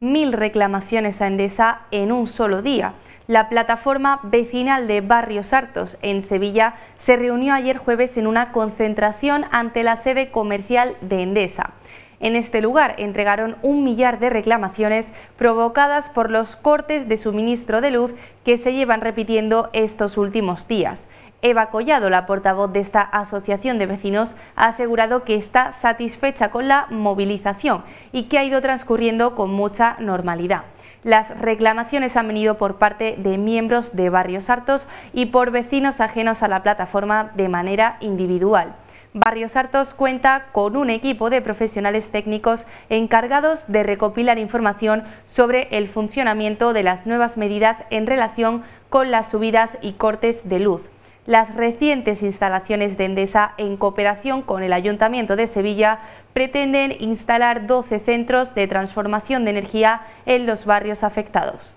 mil reclamaciones a Endesa en un solo día. La plataforma vecinal de Barrios Hartos en Sevilla se reunió ayer jueves en una concentración ante la sede comercial de Endesa. En este lugar entregaron un millar de reclamaciones provocadas por los cortes de suministro de luz que se llevan repitiendo estos últimos días. Eva Collado, la portavoz de esta asociación de vecinos, ha asegurado que está satisfecha con la movilización y que ha ido transcurriendo con mucha normalidad. Las reclamaciones han venido por parte de miembros de Barrios Hartos y por vecinos ajenos a la plataforma de manera individual. Barrios Hartos cuenta con un equipo de profesionales técnicos encargados de recopilar información sobre el funcionamiento de las nuevas medidas en relación con las subidas y cortes de luz. Las recientes instalaciones de Endesa, en cooperación con el Ayuntamiento de Sevilla, pretenden instalar 12 centros de transformación de energía en los barrios afectados.